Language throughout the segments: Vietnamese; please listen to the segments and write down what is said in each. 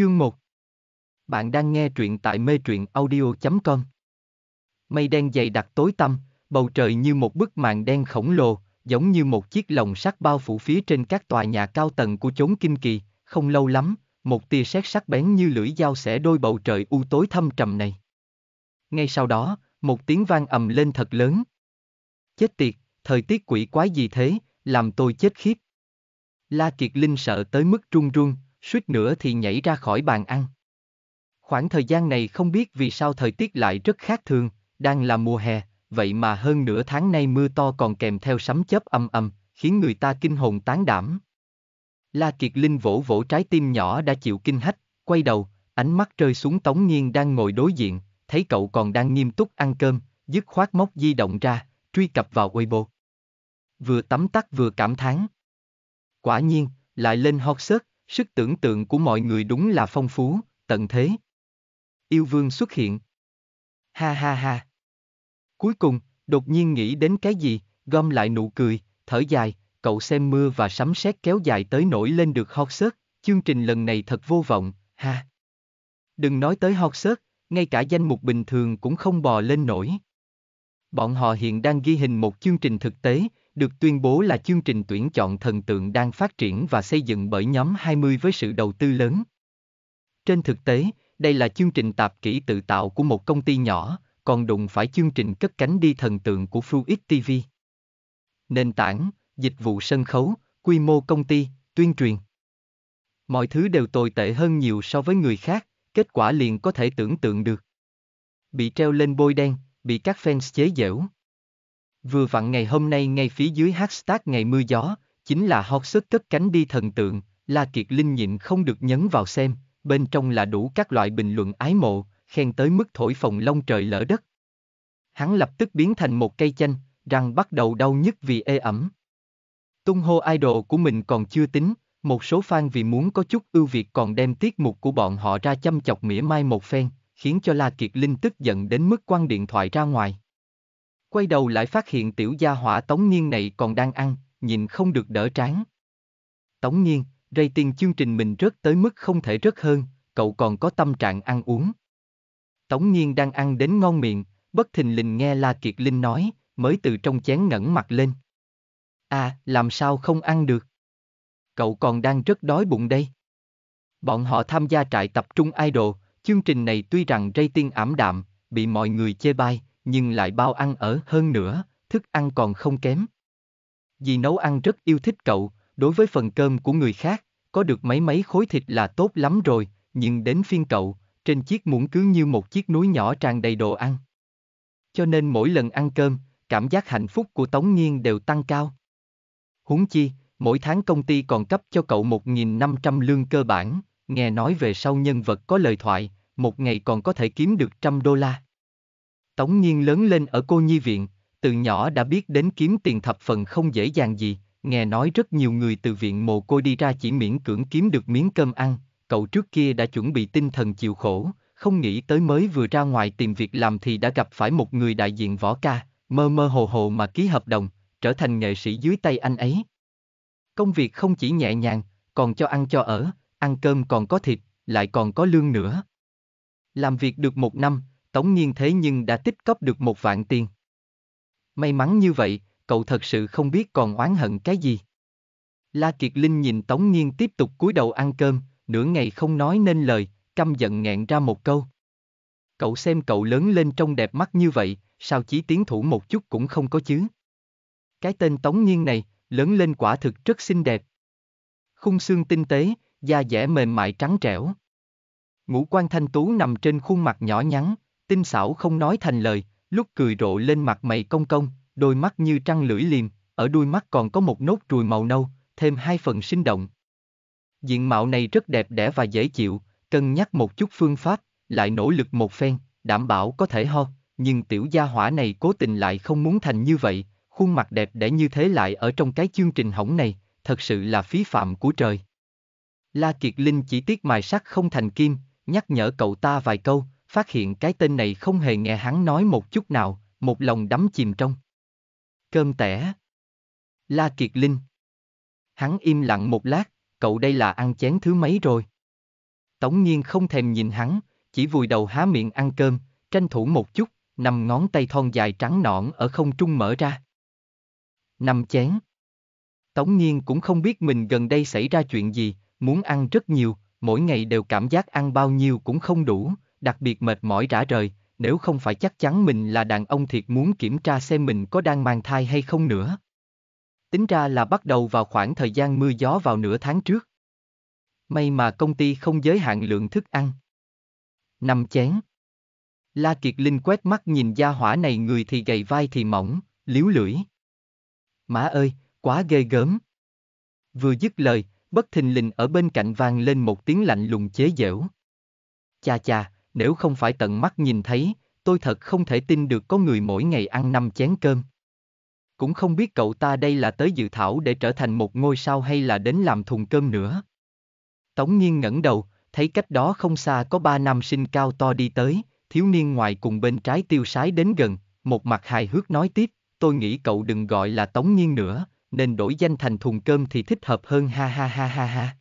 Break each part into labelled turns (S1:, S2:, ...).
S1: Chương 1 Bạn đang nghe truyện tại mê truyện audio.com Mây đen dày đặc tối tăm, bầu trời như một bức màn đen khổng lồ, giống như một chiếc lồng sắt bao phủ phía trên các tòa nhà cao tầng của chốn kinh kỳ, không lâu lắm, một tia sét sắc bén như lưỡi dao xẻ đôi bầu trời u tối thâm trầm này. Ngay sau đó, một tiếng vang ầm lên thật lớn. Chết tiệt, thời tiết quỷ quái gì thế, làm tôi chết khiếp. La Kiệt Linh sợ tới mức run run, suýt nữa thì nhảy ra khỏi bàn ăn. Khoảng thời gian này không biết vì sao thời tiết lại rất khác thường, đang là mùa hè, vậy mà hơn nửa tháng nay mưa to còn kèm theo sấm chớp âm âm, khiến người ta kinh hồn tán đảm. La Kiệt Linh vỗ vỗ trái tim nhỏ đã chịu kinh hách, quay đầu, ánh mắt rơi xuống Tống Nhiên đang ngồi đối diện, thấy cậu còn đang nghiêm túc ăn cơm, dứt khoát móc di động ra, truy cập vào Weibo. Vừa tắm tắt vừa cảm thán. Quả nhiên, lại lên hot search, Sức tưởng tượng của mọi người đúng là phong phú, tận thế. Yêu vương xuất hiện. Ha ha ha. Cuối cùng, đột nhiên nghĩ đến cái gì, gom lại nụ cười, thở dài, cậu xem mưa và sấm sét kéo dài tới nổi lên được hot search, chương trình lần này thật vô vọng, ha. Đừng nói tới hot search, ngay cả danh mục bình thường cũng không bò lên nổi. Bọn họ hiện đang ghi hình một chương trình thực tế, được tuyên bố là chương trình tuyển chọn thần tượng đang phát triển và xây dựng bởi nhóm 20 với sự đầu tư lớn. Trên thực tế, đây là chương trình tạp kỹ tự tạo của một công ty nhỏ, còn đụng phải chương trình cất cánh đi thần tượng của Fruit TV. Nền tảng, dịch vụ sân khấu, quy mô công ty, tuyên truyền. Mọi thứ đều tồi tệ hơn nhiều so với người khác, kết quả liền có thể tưởng tượng được. Bị treo lên bôi đen, bị các fans chế giễu. Vừa vặn ngày hôm nay ngay phía dưới hashtag ngày mưa gió, chính là hot sức cất cánh đi thần tượng, La Kiệt Linh nhịn không được nhấn vào xem, bên trong là đủ các loại bình luận ái mộ, khen tới mức thổi phồng lông trời lỡ đất. Hắn lập tức biến thành một cây chanh, răng bắt đầu đau nhức vì ê ẩm. Tung hô idol của mình còn chưa tính, một số fan vì muốn có chút ưu việt còn đem tiết mục của bọn họ ra chăm chọc mỉa mai một phen, khiến cho La Kiệt Linh tức giận đến mức quăng điện thoại ra ngoài quay đầu lại phát hiện tiểu gia hỏa Tống Nhiên này còn đang ăn, nhìn không được đỡ tráng. Tống Niên, rating chương trình mình rớt tới mức không thể rớt hơn, cậu còn có tâm trạng ăn uống. Tống Nhiên đang ăn đến ngon miệng, bất thình lình nghe La Kiệt Linh nói, mới từ trong chén ngẩng mặt lên. À, làm sao không ăn được? Cậu còn đang rất đói bụng đây. Bọn họ tham gia trại tập trung idol, chương trình này tuy rằng rating ảm đạm, bị mọi người chê bai, nhưng lại bao ăn ở hơn nữa, thức ăn còn không kém. Dì nấu ăn rất yêu thích cậu, đối với phần cơm của người khác, có được mấy mấy khối thịt là tốt lắm rồi, nhưng đến phiên cậu, trên chiếc muỗng cứ như một chiếc núi nhỏ tràn đầy đồ ăn. Cho nên mỗi lần ăn cơm, cảm giác hạnh phúc của Tống Nhiên đều tăng cao. Huống chi, mỗi tháng công ty còn cấp cho cậu 1.500 lương cơ bản, nghe nói về sau nhân vật có lời thoại, một ngày còn có thể kiếm được trăm đô la. Tống Nhiên lớn lên ở cô nhi viện, từ nhỏ đã biết đến kiếm tiền thập phần không dễ dàng gì, nghe nói rất nhiều người từ viện mồ côi đi ra chỉ miễn cưỡng kiếm được miếng cơm ăn, cậu trước kia đã chuẩn bị tinh thần chịu khổ, không nghĩ tới mới vừa ra ngoài tìm việc làm thì đã gặp phải một người đại diện võ ca, mơ mơ hồ hồ mà ký hợp đồng, trở thành nghệ sĩ dưới tay anh ấy. Công việc không chỉ nhẹ nhàng, còn cho ăn cho ở, ăn cơm còn có thịt, lại còn có lương nữa. Làm việc được một năm, Tống Nhiên thế nhưng đã tích cóp được một vạn tiền. May mắn như vậy, cậu thật sự không biết còn oán hận cái gì. La Kiệt Linh nhìn Tống Nhiên tiếp tục cúi đầu ăn cơm, nửa ngày không nói nên lời, căm giận nghẹn ra một câu. Cậu xem cậu lớn lên trông đẹp mắt như vậy, sao chỉ tiến thủ một chút cũng không có chứ. Cái tên Tống Nhiên này, lớn lên quả thực rất xinh đẹp. Khung xương tinh tế, da dẻ mềm mại trắng trẻo. Ngũ quan thanh tú nằm trên khuôn mặt nhỏ nhắn, tinh xảo không nói thành lời, lúc cười rộ lên mặt mày công công, đôi mắt như trăng lưỡi liềm, ở đuôi mắt còn có một nốt ruồi màu nâu, thêm hai phần sinh động. Diện mạo này rất đẹp đẽ và dễ chịu, cân nhắc một chút phương pháp, lại nỗ lực một phen, đảm bảo có thể ho, nhưng tiểu gia hỏa này cố tình lại không muốn thành như vậy, khuôn mặt đẹp đẽ như thế lại ở trong cái chương trình hỏng này, thật sự là phí phạm của trời. La Kiệt Linh chỉ tiếc mài sắc không thành kim, nhắc nhở cậu ta vài câu, phát hiện cái tên này không hề nghe hắn nói một chút nào, một lòng đắm chìm trong. Cơm tẻ. La Kiệt Linh. Hắn im lặng một lát, cậu đây là ăn chén thứ mấy rồi. Tống nhiên không thèm nhìn hắn, chỉ vùi đầu há miệng ăn cơm, tranh thủ một chút, nằm ngón tay thon dài trắng nõn ở không trung mở ra. Năm chén. Tống nhiên cũng không biết mình gần đây xảy ra chuyện gì, muốn ăn rất nhiều, mỗi ngày đều cảm giác ăn bao nhiêu cũng không đủ, đặc biệt mệt mỏi rã rời, nếu không phải chắc chắn mình là đàn ông thiệt muốn kiểm tra xem mình có đang mang thai hay không nữa. Tính ra là bắt đầu vào khoảng thời gian mưa gió vào nửa tháng trước. May mà công ty không giới hạn lượng thức ăn. Năm chén. La Kiệt Linh quét mắt nhìn gia hỏa này người thì gầy vai thì mỏng, liếu lưỡi. Má ơi, quá ghê gớm. Vừa dứt lời, bất thình lình ở bên cạnh vang lên một tiếng lạnh lùng chế giễu. Cha cha, nếu không phải tận mắt nhìn thấy, tôi thật không thể tin được có người mỗi ngày ăn 5 chén cơm. Cũng không biết cậu ta đây là tới dự thảo để trở thành một ngôi sao hay là đến làm thùng cơm nữa. Tống Nghiên ngẩng đầu, thấy cách đó không xa có ba nam sinh cao to đi tới, thiếu niên ngoài cùng bên trái tiêu sái đến gần, một mặt hài hước nói tiếp, tôi nghĩ cậu đừng gọi là Tống Nghiên nữa, nên đổi danh thành thùng cơm thì thích hợp hơn ha ha ha ha ha.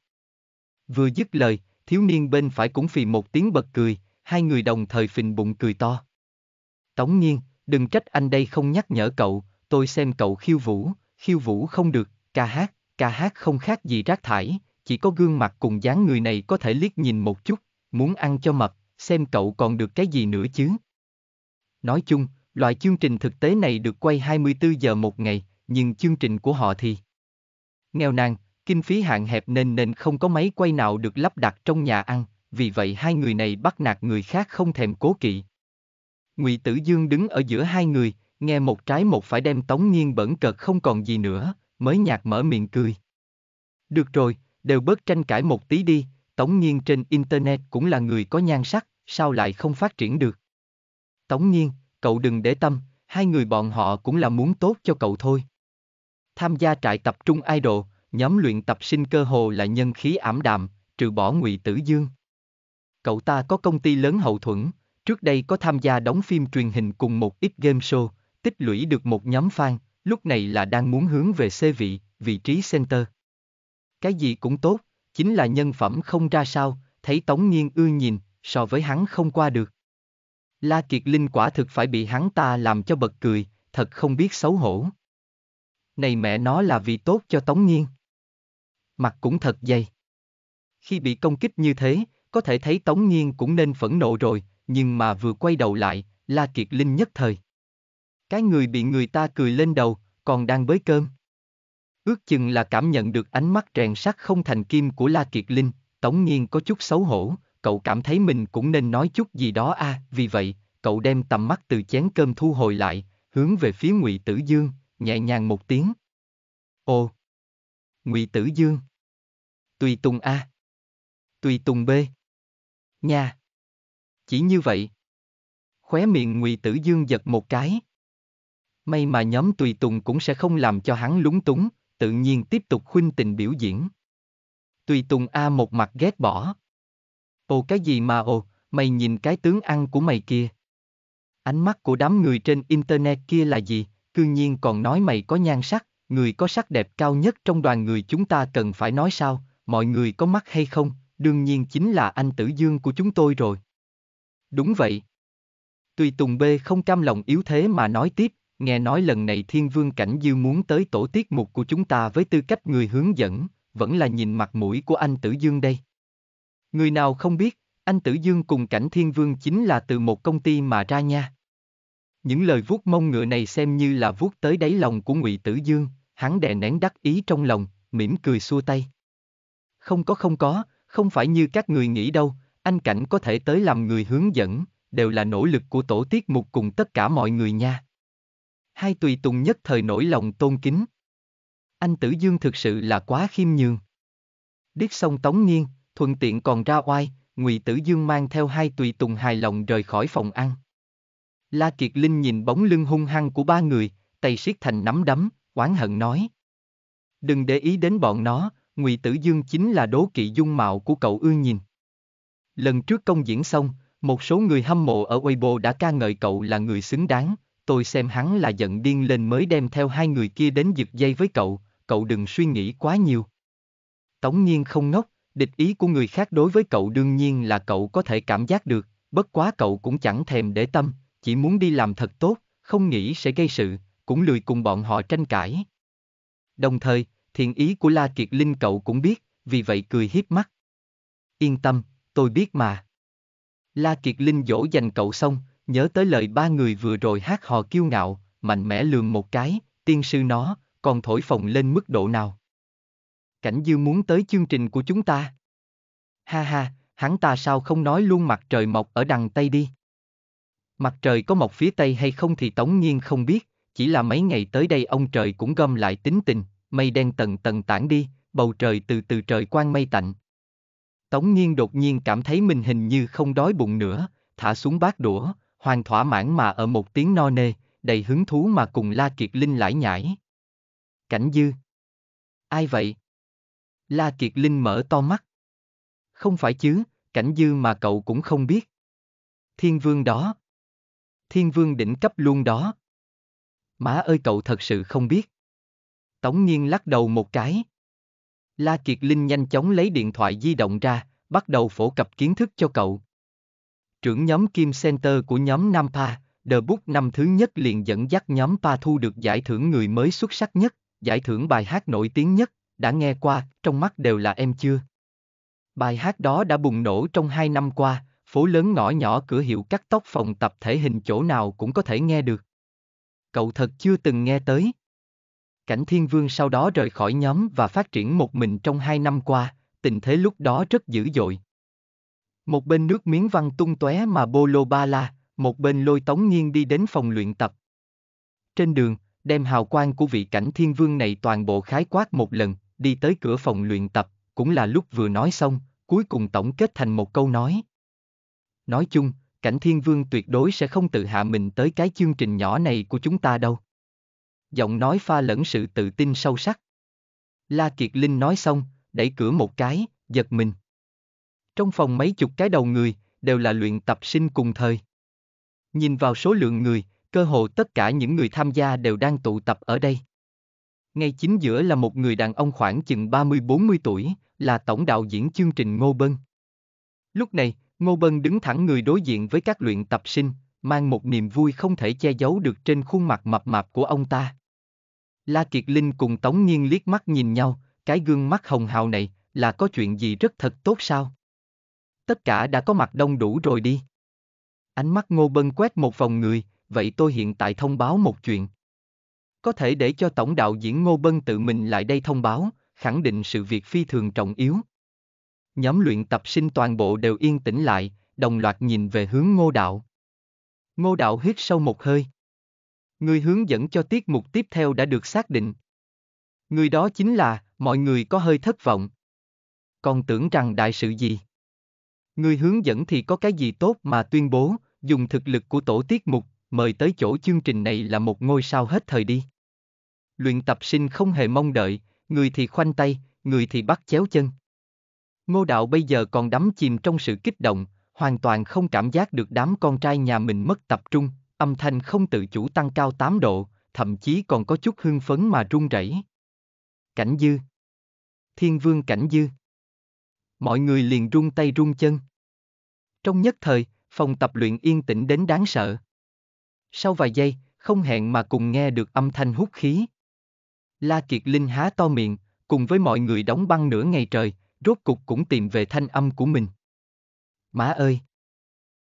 S1: Vừa dứt lời, thiếu niên bên phải cũng phì một tiếng bật cười, hai người đồng thời phình bụng cười to. Tống Nhiên, đừng trách anh đây không nhắc nhở cậu, tôi xem cậu khiêu vũ, khiêu vũ không được, ca hát, ca hát không khác gì rác thải, chỉ có gương mặt cùng dáng người này có thể liếc nhìn một chút, muốn ăn cho mập, xem cậu còn được cái gì nữa chứ. Nói chung, loại chương trình thực tế này được quay 24 giờ một ngày, nhưng chương trình của họ thì nghèo nàn, kinh phí hạn hẹp nên nên không có máy quay nào được lắp đặt trong nhà ăn, vì vậy hai người này bắt nạt người khác không thèm cố kỵ. Ngụy Tử Dương đứng ở giữa hai người, nghe một trái một phải đem Tống nhiên bẩn cợt không còn gì nữa, mới nhạt mở miệng cười. Được rồi, đều bớt tranh cãi một tí đi, Tống nhiên trên Internet cũng là người có nhan sắc, sao lại không phát triển được. Tống nhiên cậu đừng để tâm, hai người bọn họ cũng là muốn tốt cho cậu thôi. Tham gia trại tập trung idol, nhóm luyện tập sinh cơ hồ là nhân khí ảm đạm, trừ bỏ ngụy tử dương cậu ta có công ty lớn hậu thuẫn, trước đây có tham gia đóng phim truyền hình cùng một ít game show, tích lũy được một nhóm fan, lúc này là đang muốn hướng về C vị, vị trí center. Cái gì cũng tốt, chính là nhân phẩm không ra sao, thấy Tống Nghiên ưa nhìn, so với hắn không qua được. La Kiệt Linh quả thực phải bị hắn ta làm cho bật cười, thật không biết xấu hổ. Này mẹ nó là vì tốt cho Tống Nghiên. Mặt cũng thật dày. Khi bị công kích như thế, có thể thấy Tống Nhiên cũng nên phẫn nộ rồi, nhưng mà vừa quay đầu lại, La Kiệt Linh nhất thời. Cái người bị người ta cười lên đầu, còn đang bới cơm. Ước chừng là cảm nhận được ánh mắt rèn sắt không thành kim của La Kiệt Linh, Tống Nhiên có chút xấu hổ, cậu cảm thấy mình cũng nên nói chút gì đó a à, vì vậy, cậu đem tầm mắt từ chén cơm thu hồi lại, hướng về phía Ngụy Tử Dương, nhẹ nhàng một tiếng. Ồ! Ngụy Tử Dương! Tùy Tùng A! Tùy Tùng B! nha. Chỉ như vậy. Khóe miệng Ngụy Tử Dương giật một cái. May mà nhóm tùy tùng cũng sẽ không làm cho hắn lúng túng, tự nhiên tiếp tục khuynh tình biểu diễn. Tùy tùng A một mặt ghét bỏ. Ồ cái gì mà ồ, mày nhìn cái tướng ăn của mày kia. Ánh mắt của đám người trên internet kia là gì, cư nhiên còn nói mày có nhan sắc, người có sắc đẹp cao nhất trong đoàn người chúng ta cần phải nói sao, mọi người có mắt hay không, đương nhiên chính là anh Tử Dương của chúng tôi rồi. Đúng vậy. Tùy Tùng B không cam lòng yếu thế mà nói tiếp, nghe nói lần này Thiên Vương Cảnh Dư muốn tới tổ tiết mục của chúng ta với tư cách người hướng dẫn, vẫn là nhìn mặt mũi của anh Tử Dương đây. Người nào không biết, anh Tử Dương cùng Cảnh Thiên Vương chính là từ một công ty mà ra nha. Những lời vuốt mông ngựa này xem như là vuốt tới đáy lòng của Ngụy Tử Dương, hắn đè nén đắc ý trong lòng, mỉm cười xua tay. Không có không có, không phải như các người nghĩ đâu, anh Cảnh có thể tới làm người hướng dẫn, đều là nỗ lực của tổ tiết mục cùng tất cả mọi người nha. Hai tùy tùng nhất thời nổi lòng tôn kính. Anh Tử Dương thực sự là quá khiêm nhường. Điết xong Tống Niên, thuận tiện còn ra oai, Ngụy Tử Dương mang theo hai tùy tùng hài lòng rời khỏi phòng ăn. La Kiệt Linh nhìn bóng lưng hung hăng của ba người, tay siết thành nắm đấm, oán hận nói. Đừng để ý đến bọn nó, Ngụy Tử Dương chính là đố kỵ dung mạo của cậu ưa nhìn. Lần trước công diễn xong, một số người hâm mộ ở Weibo đã ca ngợi cậu là người xứng đáng, tôi xem hắn là giận điên lên mới đem theo hai người kia đến giật dây với cậu, cậu đừng suy nghĩ quá nhiều. Tống Nhiên không ngốc, địch ý của người khác đối với cậu đương nhiên là cậu có thể cảm giác được, bất quá cậu cũng chẳng thèm để tâm, chỉ muốn đi làm thật tốt, không nghĩ sẽ gây sự, cũng lười cùng bọn họ tranh cãi. Đồng thời, Thiện ý của La Kiệt Linh cậu cũng biết, vì vậy cười hiếp mắt. Yên tâm, tôi biết mà. La Kiệt Linh dỗ dành cậu xong, nhớ tới lời ba người vừa rồi hát hò kiêu ngạo, mạnh mẽ lườm một cái, tiên sư nó, còn thổi phồng lên mức độ nào. Cảnh dư muốn tới chương trình của chúng ta. Ha ha, hắn ta sao không nói luôn mặt trời mọc ở đằng Tây đi. Mặt trời có mọc phía Tây hay không thì Tống Nhiên không biết, chỉ là mấy ngày tới đây ông trời cũng gom lại tính tình, mây đen tầng tầng tản đi, bầu trời từ từ trời quang mây tạnh. Tống Nhiên đột nhiên cảm thấy mình hình như không đói bụng nữa, thả xuống bát đũa, hoàn thỏa mãn mà ở một tiếng no nê, đầy hứng thú mà cùng La Kiệt Linh lải nhải. Cảnh dư. Ai vậy? La Kiệt Linh mở to mắt. Không phải chứ, cảnh dư mà cậu cũng không biết. Thiên vương đó. Thiên vương đỉnh cấp luôn đó. Má ơi cậu thật sự không biết. Tống Nhiên lắc đầu một cái. La Kiệt Linh nhanh chóng lấy điện thoại di động ra, bắt đầu phổ cập kiến thức cho cậu. Trưởng nhóm Kim Center của nhóm Nampa, The Book năm thứ nhất liền dẫn dắt nhóm Pa thu được giải thưởng người mới xuất sắc nhất, giải thưởng bài hát nổi tiếng nhất, đã nghe qua, trong mắt đều là em chưa. Bài hát đó đã bùng nổ trong hai năm qua, phố lớn ngõ nhỏ cửa hiệu cắt tóc phòng tập thể hình chỗ nào cũng có thể nghe được. Cậu thật chưa từng nghe tới. Cảnh Thiên Vương sau đó rời khỏi nhóm và phát triển một mình trong hai năm qua, tình thế lúc đó rất dữ dội. Một bên nước miếng văng tung tóe mà Bô Lô Ba La, một bên lôi tống nghiêng đi đến phòng luyện tập. Trên đường, đem hào quang của vị cảnh thiên vương này toàn bộ khái quát một lần, đi tới cửa phòng luyện tập, cũng là lúc vừa nói xong, cuối cùng tổng kết thành một câu nói. Nói chung, cảnh thiên vương tuyệt đối sẽ không tự hạ mình tới cái chương trình nhỏ này của chúng ta đâu giọng nói pha lẫn sự tự tin sâu sắc. La Kiệt Linh nói xong, đẩy cửa một cái, giật mình. Trong phòng mấy chục cái đầu người, đều là luyện tập sinh cùng thời. Nhìn vào số lượng người, cơ hồ tất cả những người tham gia đều đang tụ tập ở đây. Ngay chính giữa là một người đàn ông khoảng chừng 30-40 tuổi, là tổng đạo diễn chương trình Ngô Bân. Lúc này, Ngô Bân đứng thẳng người đối diện với các luyện tập sinh, mang một niềm vui không thể che giấu được trên khuôn mặt mập mạp của ông ta. La Kiệt Linh cùng Tống Nhiên liếc mắt nhìn nhau, cái gương mắt hồng hào này, là có chuyện gì rất thật tốt sao? Tất cả đã có mặt đông đủ rồi đi. Ánh mắt ngô bân quét một vòng người, vậy tôi hiện tại thông báo một chuyện. Có thể để cho tổng đạo diễn Ngô Bân tự mình lại đây thông báo, khẳng định sự việc phi thường trọng yếu. Nhóm luyện tập sinh toàn bộ đều yên tĩnh lại, đồng loạt nhìn về hướng ngô đạo. Ngô đạo hít sâu một hơi. Người hướng dẫn cho tiết mục tiếp theo đã được xác định. Người đó chính là, mọi người có hơi thất vọng. Còn tưởng rằng đại sự gì? Người hướng dẫn thì có cái gì tốt mà tuyên bố, dùng thực lực của tổ tiết mục, mời tới chỗ chương trình này là một ngôi sao hết thời đi. Luyện tập sinh không hề mong đợi, người thì khoanh tay, người thì bắt chéo chân. Ngô đạo bây giờ còn đắm chìm trong sự kích động, hoàn toàn không cảm giác được đám con trai nhà mình mất tập trung, âm thanh không tự chủ tăng cao 8 độ, thậm chí còn có chút hưng phấn mà run rẩy. Cảnh dư. Thiên vương cảnh dư. Mọi người liền run tay run chân. Trong nhất thời, phòng tập luyện yên tĩnh đến đáng sợ. Sau vài giây, không hẹn mà cùng nghe được âm thanh hút khí. La Kiệt Linh há to miệng, cùng với mọi người đóng băng nửa ngày trời, rốt cục cũng tìm về thanh âm của mình. Má ơi!